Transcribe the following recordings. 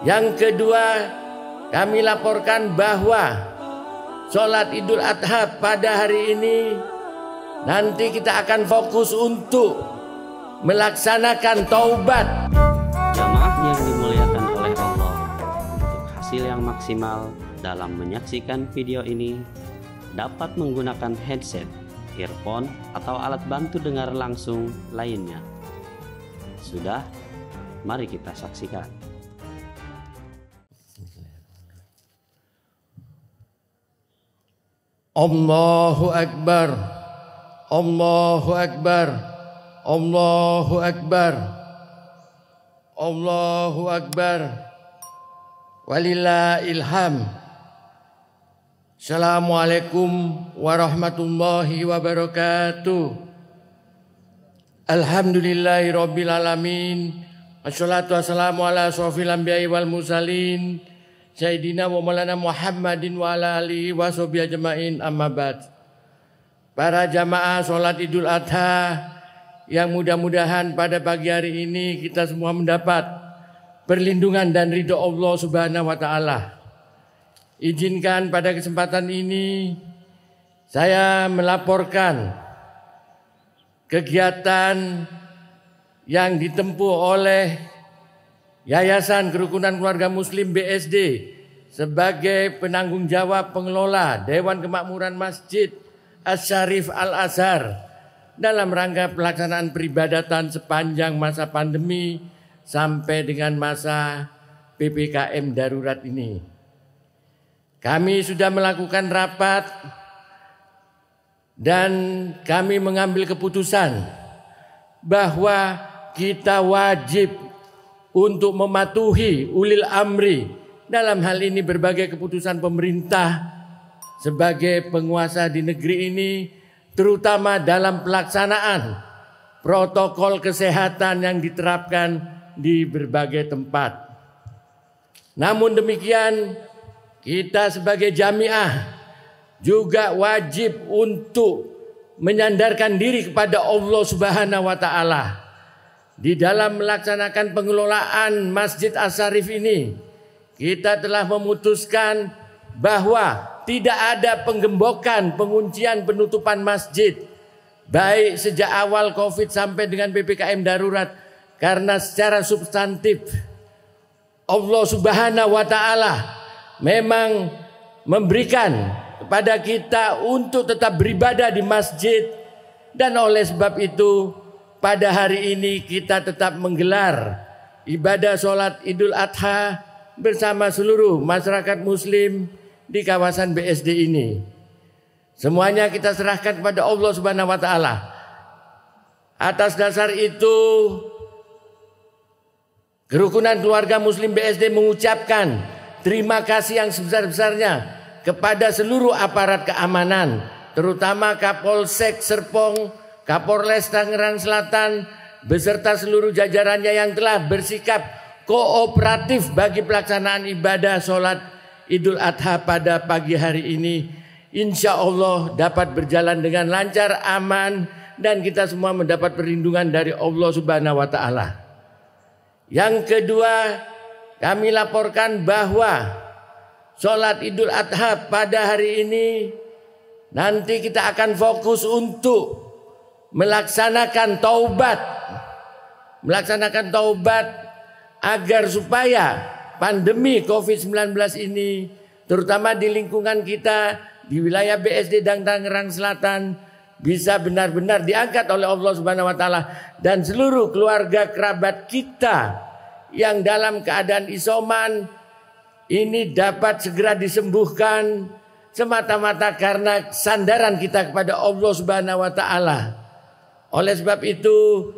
Yang kedua, kami laporkan bahwa sholat Idul Adha pada hari ini nanti kita akan fokus untuk melaksanakan taubat. Jamaah yang dimuliakan oleh Allah, untuk hasil yang maksimal dalam menyaksikan video ini dapat menggunakan headset, earphone, atau alat bantu dengar langsung lainnya. Sudah, mari kita saksikan. Allahu Akbar Allahu Akbar Allahu Akbar Allahu Akbar Walila ilham Assalamualaikum warahmatullahi wabarakatuh Alhamdulillahi Rabbil Alamin Assalatu wassalamu ala sofil anbiya wal musalin Sayyidina wa maulana Muhammadin wa ala alihi wa amma ba'd. Para jamaah salat Idul Adha yang mudah-mudahan pada pagi hari ini kita semua mendapat perlindungan dan ridho Allah Subhanahu wa taala. Izinkan pada kesempatan ini saya melaporkan kegiatan yang ditempuh oleh Yayasan Kerukunan Keluarga Muslim BSD sebagai penanggung jawab pengelola Dewan Kemakmuran Masjid As Asyarif Al-Azhar dalam rangka pelaksanaan peribadatan sepanjang masa pandemi sampai dengan masa PPKM darurat ini. Kami sudah melakukan rapat dan kami mengambil keputusan bahwa kita wajib untuk mematuhi ulil amri dalam hal ini berbagai keputusan pemerintah sebagai penguasa di negeri ini terutama dalam pelaksanaan protokol kesehatan yang diterapkan di berbagai tempat. Namun demikian kita sebagai jamiah juga wajib untuk menyandarkan diri kepada Allah Subhanahu wa taala di dalam melaksanakan pengelolaan Masjid Asarif ini, kita telah memutuskan bahwa tidak ada penggembokan, penguncian, penutupan masjid. Baik sejak awal COVID sampai dengan PPKM darurat. Karena secara substantif Allah subhanahu wa ta'ala memang memberikan kepada kita untuk tetap beribadah di masjid. Dan oleh sebab itu pada hari ini kita tetap menggelar ibadah sholat Idul Adha bersama seluruh masyarakat Muslim di kawasan BSD ini. Semuanya kita serahkan kepada Allah Subhanahu wa Ta'ala. Atas dasar itu, kerukunan keluarga Muslim BSD mengucapkan terima kasih yang sebesar-besarnya kepada seluruh aparat keamanan, terutama Kapolsek Serpong Kapolres Tangerang Selatan beserta seluruh jajarannya yang telah bersikap kooperatif bagi pelaksanaan ibadah sholat Idul Adha pada pagi hari ini. Insya Allah dapat berjalan dengan lancar, aman, dan kita semua mendapat perlindungan dari Allah Subhanahu wa Ta'ala. Yang kedua, kami laporkan bahwa sholat Idul Adha pada hari ini nanti kita akan fokus untuk melaksanakan taubat melaksanakan taubat agar supaya pandemi Covid-19 ini terutama di lingkungan kita di wilayah BSD dan Tangerang Selatan bisa benar-benar diangkat oleh Allah Subhanahu wa taala dan seluruh keluarga kerabat kita yang dalam keadaan isoman ini dapat segera disembuhkan semata-mata karena sandaran kita kepada Allah Subhanahu wa taala. Oleh sebab itu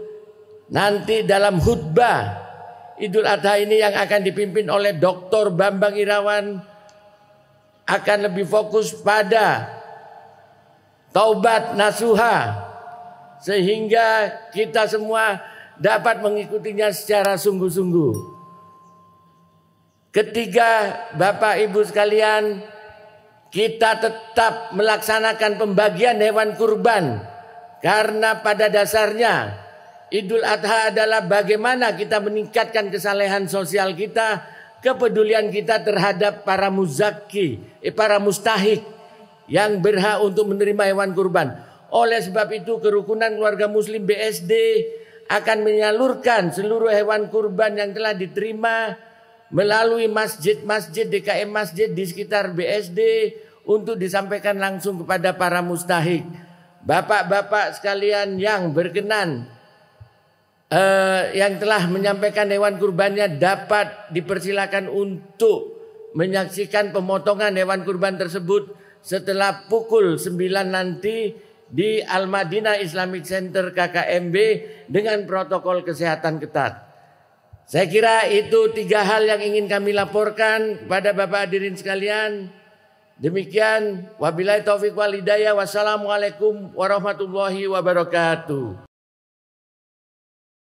nanti dalam khutbah Idul Adha ini yang akan dipimpin oleh Dr. Bambang Irawan akan lebih fokus pada taubat nasuha sehingga kita semua dapat mengikutinya secara sungguh-sungguh. Ketiga, Bapak Ibu sekalian, kita tetap melaksanakan pembagian hewan kurban karena pada dasarnya Idul Adha adalah bagaimana kita meningkatkan kesalehan sosial kita, kepedulian kita terhadap para muzaki, eh, para mustahik yang berhak untuk menerima hewan kurban. Oleh sebab itu kerukunan keluarga muslim BSD akan menyalurkan seluruh hewan kurban yang telah diterima melalui masjid-masjid DKM masjid di sekitar BSD untuk disampaikan langsung kepada para mustahik bapak-bapak sekalian yang berkenan eh, yang telah menyampaikan hewan kurbannya dapat dipersilakan untuk menyaksikan pemotongan hewan kurban tersebut setelah pukul 9 nanti di Al Madinah Islamic Center KKMB dengan protokol kesehatan ketat. Saya kira itu tiga hal yang ingin kami laporkan kepada Bapak hadirin sekalian. Demikian wabillahi taufiq wal hidayah. Wassalamualaikum warahmatullahi wabarakatuh.